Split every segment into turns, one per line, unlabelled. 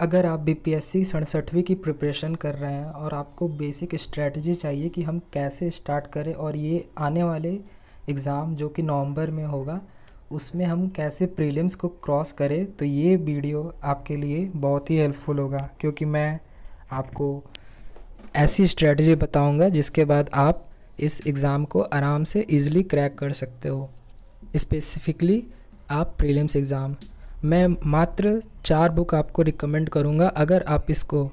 अगर आप B P S C सड़सठवीं की प्रिपरेशन कर रहे हैं और आपको बेसिक स्ट्रैटी चाहिए कि हम कैसे स्टार्ट करें और ये आने वाले एग्ज़ाम जो कि नवंबर में होगा उसमें हम कैसे प्रीलिम्स को क्रॉस करें तो ये वीडियो आपके लिए बहुत ही हेल्पफुल होगा क्योंकि मैं आपको ऐसी स्ट्रैटी बताऊंगा जिसके बाद आप इस एग्ज़ाम को आराम से इजीली क्रैक कर सकते हो स्पेसिफिकली आप प्रीलिम्स एग्ज़ाम मैं मात्र चार बुक आपको रिकमेंड करूँगा अगर आप इसको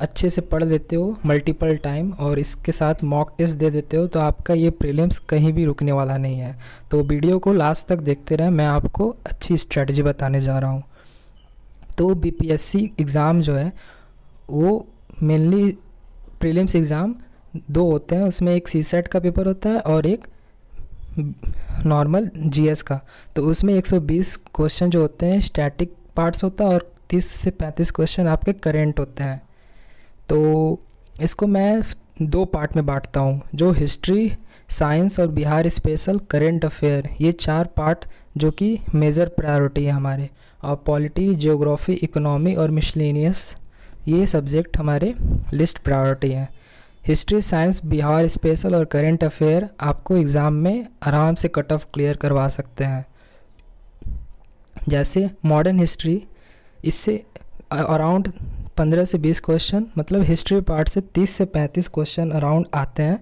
अच्छे से पढ़ लेते हो मल्टीपल टाइम और इसके साथ मॉक टेस्ट दे देते हो तो आपका ये प्रीलिम्स कहीं भी रुकने वाला नहीं है तो वीडियो को लास्ट तक देखते रहें मैं आपको अच्छी स्ट्रेटजी बताने जा रहा हूँ तो बीपीएससी एग्ज़ाम जो है वो मेनली प्रीलिम्स एग्ज़ाम दो होते हैं उसमें एक सी सेट का पेपर होता है और एक नॉर्मल जीएस का तो उसमें 120 क्वेश्चन जो होते हैं स्टैटिक पार्ट्स होता है और 30 से 35 क्वेश्चन आपके करेंट होते हैं तो इसको मैं दो पार्ट में बांटता हूँ जो हिस्ट्री साइंस और बिहार स्पेशल करेंट अफेयर ये चार पार्ट जो कि मेजर प्रायोरिटी है हमारे और पॉलिटी जियोग्राफी इकोनॉमी और मिशलिनियस ये सब्जेक्ट हमारे लिस्ट प्रायोरिटी हैं हिस्ट्री साइंस बिहार स्पेशल और करेंट अफेयर आपको एग्ज़ाम में आराम से कट ऑफ क्लियर करवा सकते हैं जैसे मॉडर्न हिस्ट्री इससे अराउंड पंद्रह से बीस क्वेश्चन मतलब हिस्ट्री पार्ट से तीस से पैंतीस क्वेश्चन अराउंड आते हैं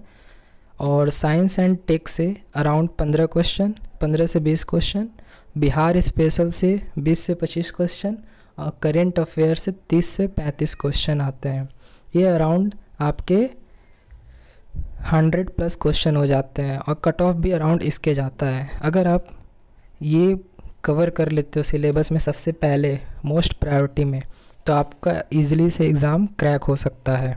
और साइंस एंड टेक से अराउंड पंद्रह क्वेश्चन पंद्रह से बीस क्वेश्चन बिहार स्पेशल से बीस से पच्चीस क्वेश्चन और करेंट अफेयर से तीस से पैंतीस क्वेश्चन आते हैं ये अराउंड आपके हंड्रेड प्लस क्वेश्चन हो जाते हैं और कट ऑफ भी अराउंड इसके जाता है अगर आप ये कवर कर लेते हो सिलेबस में सबसे पहले मोस्ट प्रायोरिटी में तो आपका ईजिली से एग्ज़ाम क्रैक हो सकता है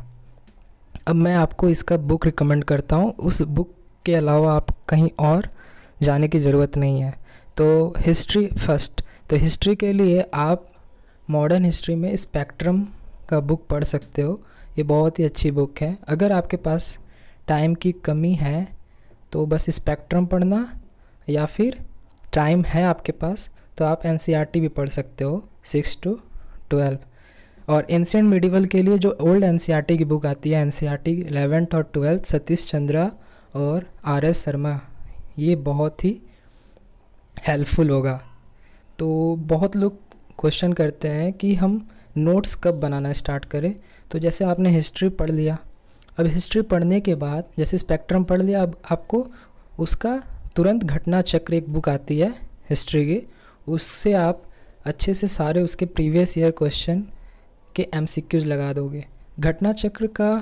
अब मैं आपको इसका बुक रिकमेंड करता हूँ उस बुक के अलावा आप कहीं और जाने की ज़रूरत नहीं है तो हिस्ट्री फर्स्ट तो हिस्ट्री के लिए आप मॉडर्न हिस्ट्री में स्पेक्ट्रम का बुक पढ़ सकते हो ये बहुत ही अच्छी बुक है अगर आपके पास टाइम की कमी है तो बस स्पेक्ट्रम पढ़ना या फिर टाइम है आपके पास तो आप एन e भी पढ़ सकते हो सिक्स टू ट्वेल्व और एंशियंट मिडिवल के लिए जो ओल्ड एन e की बुक आती है N C R T eleventh और ट्वेल्थ सतीश चंद्रा और आर एस शर्मा ये बहुत ही हेल्पफुल होगा तो बहुत लोग क्वेश्चन करते हैं कि हम नोट्स कब बनाना स्टार्ट करें तो जैसे आपने हिस्ट्री पढ़ लिया अब हिस्ट्री पढ़ने के बाद जैसे स्पेक्ट्रम पढ़ लिया अब आपको उसका तुरंत घटना चक्र एक बुक आती है हिस्ट्री की उससे आप अच्छे से सारे उसके प्रीवियस ईयर क्वेश्चन के एम लगा दोगे घटना चक्र का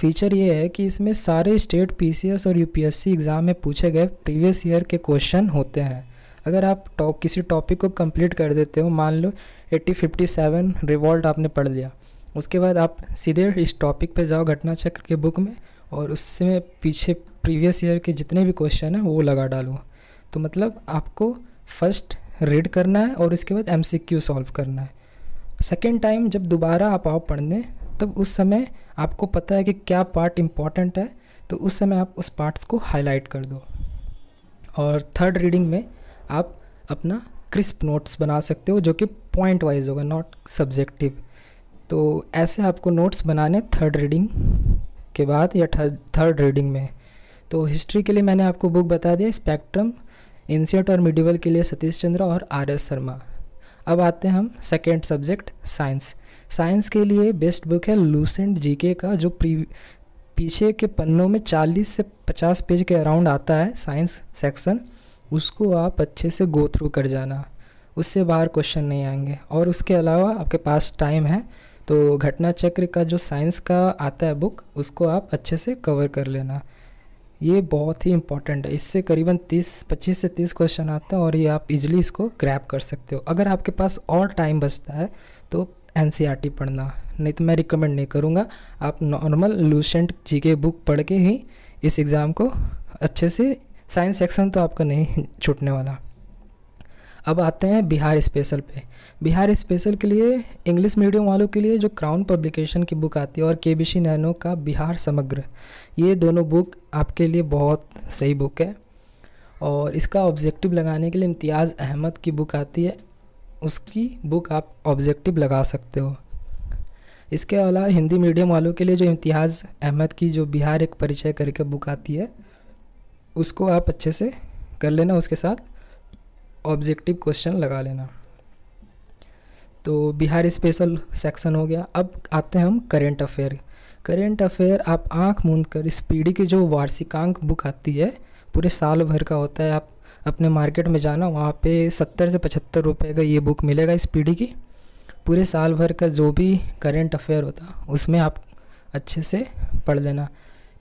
फीचर ये है कि इसमें सारे स्टेट पीसीएस और यूपीएससी एग्ज़ाम में पूछे गए प्रीवियस ईयर के क्वेश्चन होते हैं अगर आप टॉप किसी टॉपिक को कंप्लीट कर देते हो मान लो एट्टी फिफ्टी सेवन रिवॉल्ट आपने पढ़ लिया उसके बाद आप सीधे इस टॉपिक पे जाओ घटना चक्र के बुक में और उससे पीछे प्रीवियस ईयर के जितने भी क्वेश्चन हैं वो लगा डालो तो मतलब आपको फर्स्ट रीड करना है और इसके बाद एम सी क्यू सॉल्व करना है सेकेंड टाइम जब दोबारा आप आओ पढ़ने तब उस समय आपको पता है कि क्या पार्ट इम्पॉर्टेंट है तो उस समय आप उस पार्ट्स को हाईलाइट कर दो और थर्ड रीडिंग में आप अपना क्रिस्प नोट्स बना सकते हो जो कि पॉइंट वाइज होगा नॉट सब्जेक्टिव तो ऐसे आपको नोट्स बनाने थर्ड रीडिंग के बाद या थर्ड रीडिंग में तो हिस्ट्री के लिए मैंने आपको बुक बता दिया स्पेक्ट्रम इंसियट और मिडिवल के लिए सतीश चंद्र और आर एस शर्मा अब आते हैं हम सेकेंड सब्जेक्ट साइंस साइंस के लिए बेस्ट बुक है लूसेंट जीके का जो प्री पीछे के पन्नों में 40 से 50 पेज के अराउंड आता है साइंस सेक्शन उसको आप अच्छे से गो थ्रू कर जाना उससे बाहर क्वेश्चन नहीं आएंगे और उसके अलावा आपके पास टाइम है तो घटना चक्र का जो साइंस का आता है बुक उसको आप अच्छे से कवर कर लेना ये बहुत ही इंपॉर्टेंट है इससे करीबन 30 25 से 30 क्वेश्चन आता है और ये आप इजीली इसको ग्रैप कर सकते हो अगर आपके पास और टाइम बचता है तो एन e पढ़ना नहीं तो मैं रिकमेंड नहीं करूँगा आप नॉर्मल लूसेंट जी के बुक पढ़ के ही इस एग्ज़ाम को अच्छे से साइंस सेक्शन तो आपका नहीं छूटने वाला अब आते हैं बिहार स्पेशल पे बिहार स्पेशल के लिए इंग्लिश मीडियम वालों के लिए जो क्राउन पब्लिकेशन की बुक आती है और के बी सी नैनो का बिहार समग्र ये दोनों बुक आपके लिए बहुत सही बुक है और इसका ऑब्जेक्टिव लगाने के लिए इम्तियाज़ अहमद की बुक आती है उसकी बुक आप ऑब्जेक्टिव लगा सकते हो इसके अलावा हिंदी मीडियम वालों के लिए जो इम्तियाज़ अहमद की जो बिहार एक परिचय करके बुक आती है उसको आप अच्छे से कर लेना उसके साथ ऑब्जेक्टिव क्वेश्चन लगा लेना तो बिहार स्पेशल सेक्शन हो गया अब आते हैं हम करेंट अफेयर करेंट अफेयर आप आंख मूंद कर इस पीढ़ी की जो वार्षिकांक बुक आती है पूरे साल भर का होता है आप अपने मार्केट में जाना वहाँ पे सत्तर से पचहत्तर रुपये का ये बुक मिलेगा इस पीढ़ी की पूरे साल भर का जो भी करेंट अफेयर होता उसमें आप अच्छे से पढ़ लेना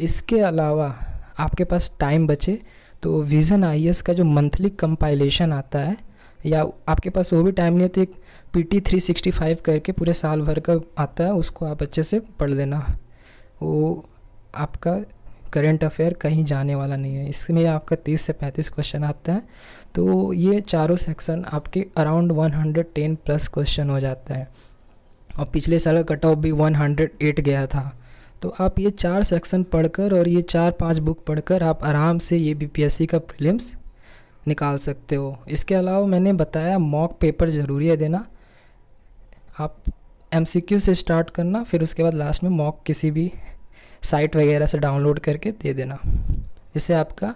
इसके अलावा आपके पास टाइम बचे तो विज़न आई का जो मंथली कंपाइलेशन आता है या आपके पास वो भी टाइम नहीं होता तो एक P T three sixty five करके पूरे साल भर का आता है उसको आप अच्छे से पढ़ लेना वो आपका करेंट अफेयर कहीं जाने वाला नहीं है इसमें आपका तीस से पैंतीस क्वेश्चन आते हैं तो ये चारों सेक्शन आपके around one hundred ten plus question हो जाते हैं और पिछले साल का कट ऑफ भी वन हंड्रेड एट गया था तो आप ये चार सेक्शन पढ़कर और ये चार पांच बुक पढ़कर आप आराम से ये बीपीएससी का प्रीलिम्स निकाल सकते हो इसके अलावा मैंने बताया मॉक पेपर ज़रूरी है देना आप एम से स्टार्ट करना फिर उसके बाद लास्ट में मॉक किसी भी साइट वगैरह से डाउनलोड करके दे देना जिससे आपका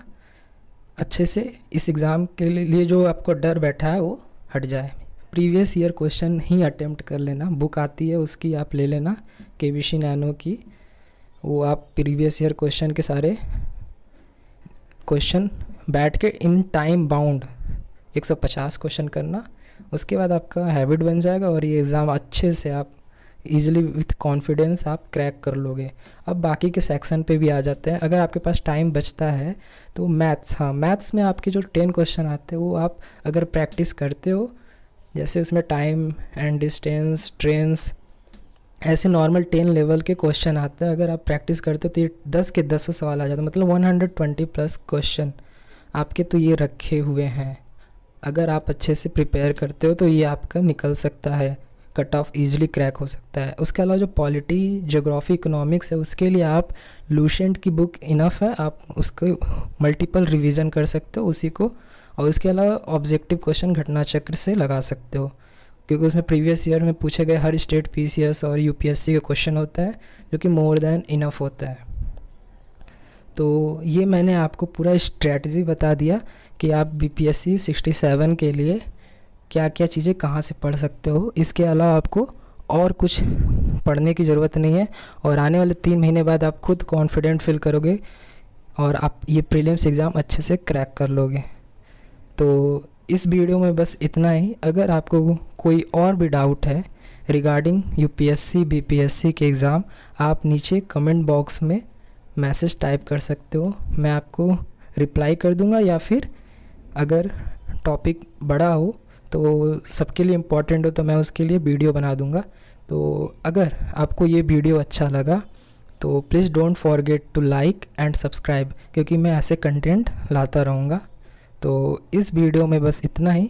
अच्छे से इस एग्ज़ाम के लिए जो आपको डर बैठा है वो हट जाए प्रीवियस ईयर क्वेश्चन ही अटेम्प्ट कर लेना बुक आती है उसकी आप ले लेना के बी सी नैनो की वो आप प्रीवियस ईयर क्वेश्चन के सारे क्वेश्चन बैठ के इन टाइम बाउंड 150 क्वेश्चन करना उसके बाद आपका हैबिट बन जाएगा और ये एग्ज़ाम अच्छे से आप ईजिली विथ कॉन्फिडेंस आप क्रैक कर लोगे अब बाकी के सेक्शन पे भी आ जाते हैं अगर आपके पास टाइम बचता है तो मैथ्स हाँ मैथ्स में आपके जो टेन क्वेश्चन आते हैं वो आप अगर प्रैक्टिस करते हो जैसे उसमें टाइम एंड डिस्टेंस ट्रेंस ऐसे नॉर्मल टेन लेवल के क्वेश्चन आते हैं अगर आप प्रैक्टिस करते हो तो ये दस के दसों सवाल आ जाते हैं मतलब one hundred twenty plus question आपके तो ये रखे हुए हैं अगर आप अच्छे से प्रिपेयर करते हो तो ये आपका निकल सकता है कट ऑफ ईजिली क्रैक हो सकता है उसके अलावा जो पॉलिटी जोग्राफी इकोनॉमिक्स है उसके लिए आप लूशेंट की बुक इनफ है आप उसको मल्टीपल रिविज़न कर सकते हो उसी को और उसके अलावा ऑब्जेक्टिव क्वेश्चन घटना चक्र से लगा सकते हो क्योंकि उसमें प्रीवियस ईयर में पूछे गए हर स्टेट पी और यू के क्वेश्चन होते हैं जो कि मोर देन इनफ होता है तो ये मैंने आपको पूरा स्ट्रैटी बता दिया कि आप B P S C sixty seven के लिए क्या क्या चीज़ें कहाँ से पढ़ सकते हो इसके अलावा आपको और कुछ पढ़ने की ज़रूरत नहीं है और आने वाले तीन महीने बाद आप खुद कॉन्फिडेंट फील करोगे और आप ये प्रीलिम्स एग्ज़ाम अच्छे से क्रैक कर लोगे तो इस वीडियो में बस इतना ही अगर आपको कोई और भी डाउट है रिगार्डिंग यूपीएससी बीपीएससी के एग्ज़ाम आप नीचे कमेंट बॉक्स में मैसेज टाइप कर सकते हो मैं आपको रिप्लाई कर दूंगा या फिर अगर टॉपिक बड़ा हो तो सबके लिए इम्पॉर्टेंट हो तो मैं उसके लिए वीडियो बना दूंगा तो अगर आपको ये वीडियो अच्छा लगा तो please don't forget to like and subscribe क्योंकि मैं ऐसे कंटेंट लाता रहूँगा तो इस वीडियो में बस इतना ही